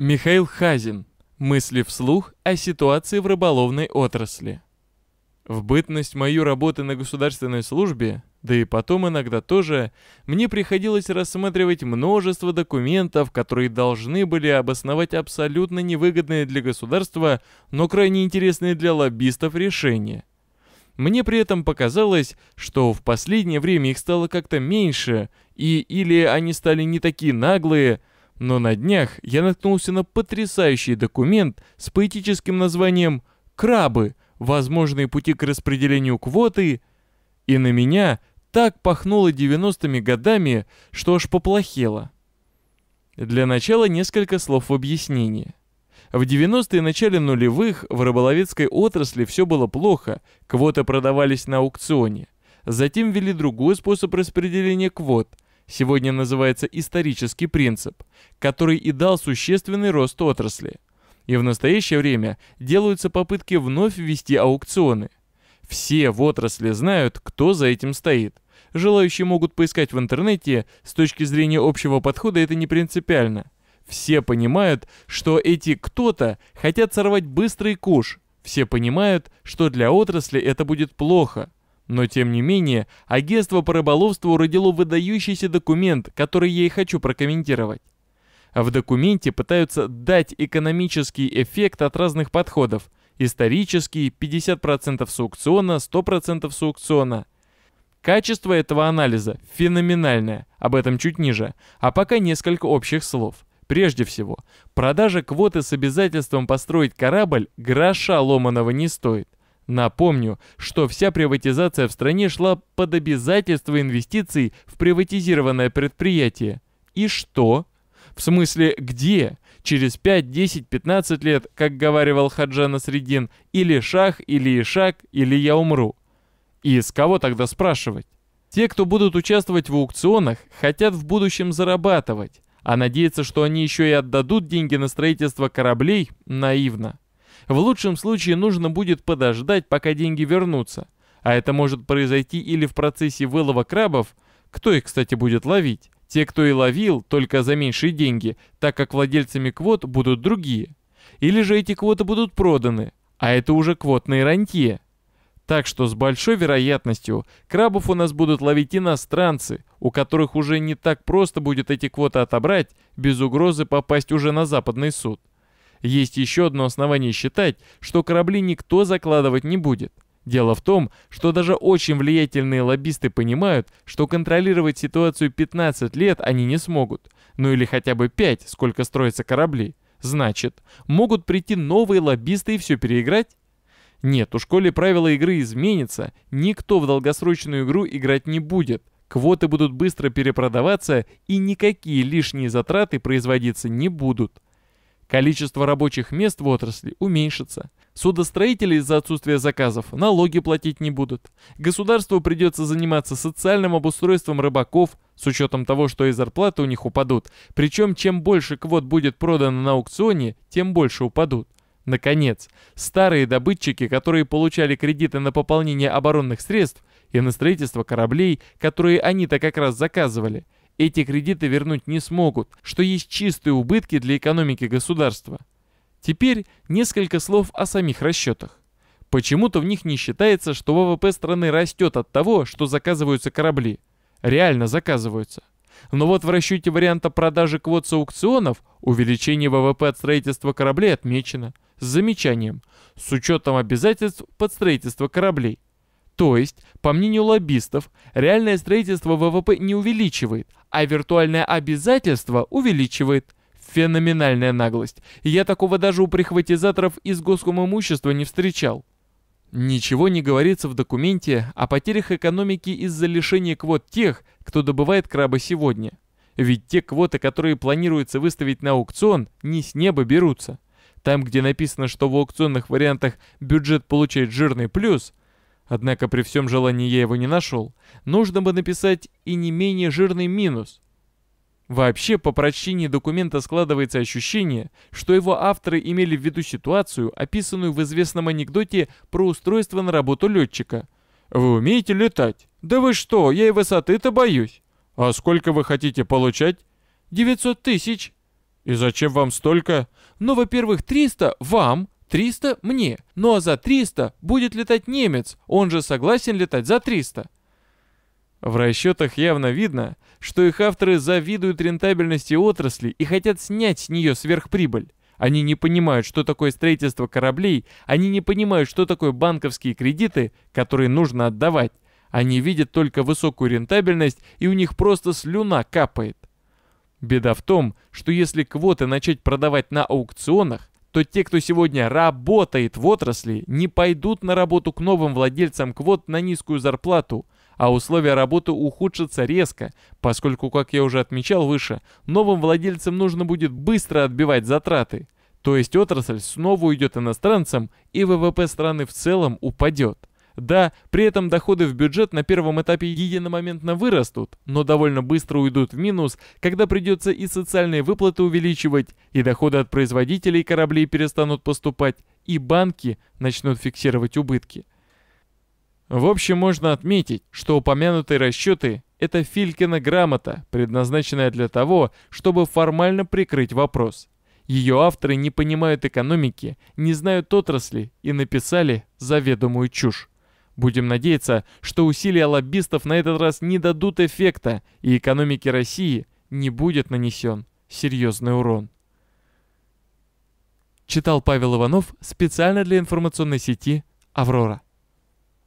Михаил Хазин. Мысли вслух о ситуации в рыболовной отрасли. В бытность мою работы на государственной службе, да и потом иногда тоже, мне приходилось рассматривать множество документов, которые должны были обосновать абсолютно невыгодные для государства, но крайне интересные для лоббистов решения. Мне при этом показалось, что в последнее время их стало как-то меньше, и или они стали не такие наглые, но на днях я наткнулся на потрясающий документ с поэтическим названием «Крабы. Возможные пути к распределению квоты». И на меня так пахнуло 90-ми годами, что аж поплохело. Для начала несколько слов объяснения. В 90-е и начале нулевых в рыболовецкой отрасли все было плохо, квоты продавались на аукционе. Затем ввели другой способ распределения квот – сегодня называется исторический принцип, который и дал существенный рост отрасли. И в настоящее время делаются попытки вновь ввести аукционы. Все в отрасли знают, кто за этим стоит. Желающие могут поискать в интернете, с точки зрения общего подхода это не принципиально. Все понимают, что эти кто-то хотят сорвать быстрый куш. Все понимают, что для отрасли это будет плохо – но тем не менее, агентство по рыболовству родило выдающийся документ, который я и хочу прокомментировать. В документе пытаются дать экономический эффект от разных подходов. Исторический, 50% с аукциона, 100% с аукциона. Качество этого анализа феноменальное, об этом чуть ниже, а пока несколько общих слов. Прежде всего, продажа квоты с обязательством построить корабль гроша ломаного не стоит. Напомню, что вся приватизация в стране шла под обязательство инвестиций в приватизированное предприятие. И что? В смысле, где? Через 5, 10, 15 лет, как говаривал Хаджана Средин, или шах, или ишак, или я умру. И с кого тогда спрашивать? Те, кто будут участвовать в аукционах, хотят в будущем зарабатывать, а надеяться, что они еще и отдадут деньги на строительство кораблей, наивно. В лучшем случае нужно будет подождать, пока деньги вернутся. А это может произойти или в процессе вылова крабов, кто их, кстати, будет ловить. Те, кто и ловил, только за меньшие деньги, так как владельцами квот будут другие. Или же эти квоты будут проданы, а это уже квотные рантье. Так что с большой вероятностью крабов у нас будут ловить иностранцы, у которых уже не так просто будет эти квоты отобрать без угрозы попасть уже на западный суд. Есть еще одно основание считать, что корабли никто закладывать не будет. Дело в том, что даже очень влиятельные лоббисты понимают, что контролировать ситуацию 15 лет они не смогут. Ну или хотя бы 5, сколько строятся корабли. Значит, могут прийти новые лоббисты и все переиграть? Нет, у школе правила игры изменятся, никто в долгосрочную игру играть не будет. Квоты будут быстро перепродаваться и никакие лишние затраты производиться не будут. Количество рабочих мест в отрасли уменьшится. Судостроители из-за отсутствия заказов налоги платить не будут. Государству придется заниматься социальным обустройством рыбаков, с учетом того, что и зарплаты у них упадут. Причем, чем больше квот будет продано на аукционе, тем больше упадут. Наконец, старые добытчики, которые получали кредиты на пополнение оборонных средств и на строительство кораблей, которые они-то как раз заказывали – эти кредиты вернуть не смогут, что есть чистые убытки для экономики государства. Теперь несколько слов о самих расчетах. Почему-то в них не считается, что ВВП страны растет от того, что заказываются корабли. Реально заказываются. Но вот в расчете варианта продажи квот с аукционов увеличение ВВП от строительства кораблей отмечено. С замечанием. С учетом обязательств под строительство кораблей. То есть, по мнению лоббистов, реальное строительство ВВП не увеличивает, а виртуальное обязательство увеличивает. Феноменальная наглость. Я такого даже у прихватизаторов из госкомимущества не встречал. Ничего не говорится в документе о потерях экономики из-за лишения квот тех, кто добывает краба сегодня. Ведь те квоты, которые планируется выставить на аукцион, не с неба берутся. Там, где написано, что в аукционных вариантах бюджет получает жирный плюс – Однако при всем желании я его не нашел. Нужно бы написать и не менее жирный минус. Вообще, по прочтении документа складывается ощущение, что его авторы имели в виду ситуацию, описанную в известном анекдоте про устройство на работу летчика. «Вы умеете летать?» «Да вы что, я и высоты-то боюсь!» «А сколько вы хотите получать?» «900 тысяч!» «И зачем вам столько?» «Ну, во-первых, 300 вам, 300 мне. Ну а за 300 будет летать немец, он же согласен летать за 300. В расчетах явно видно, что их авторы завидуют рентабельности отрасли и хотят снять с нее сверхприбыль. Они не понимают, что такое строительство кораблей, они не понимают, что такое банковские кредиты, которые нужно отдавать. Они видят только высокую рентабельность, и у них просто слюна капает. Беда в том, что если квоты начать продавать на аукционах, то те, кто сегодня работает в отрасли, не пойдут на работу к новым владельцам квот на низкую зарплату, а условия работы ухудшатся резко, поскольку, как я уже отмечал выше, новым владельцам нужно будет быстро отбивать затраты. То есть отрасль снова уйдет иностранцам, и ВВП страны в целом упадет. Да, при этом доходы в бюджет на первом этапе единомоментно вырастут, но довольно быстро уйдут в минус, когда придется и социальные выплаты увеличивать, и доходы от производителей кораблей перестанут поступать, и банки начнут фиксировать убытки. В общем, можно отметить, что упомянутые расчеты – это Филькина грамота, предназначенная для того, чтобы формально прикрыть вопрос. Ее авторы не понимают экономики, не знают отрасли и написали заведомую чушь. Будем надеяться, что усилия лоббистов на этот раз не дадут эффекта, и экономике России не будет нанесен серьезный урон. Читал Павел Иванов специально для информационной сети «Аврора».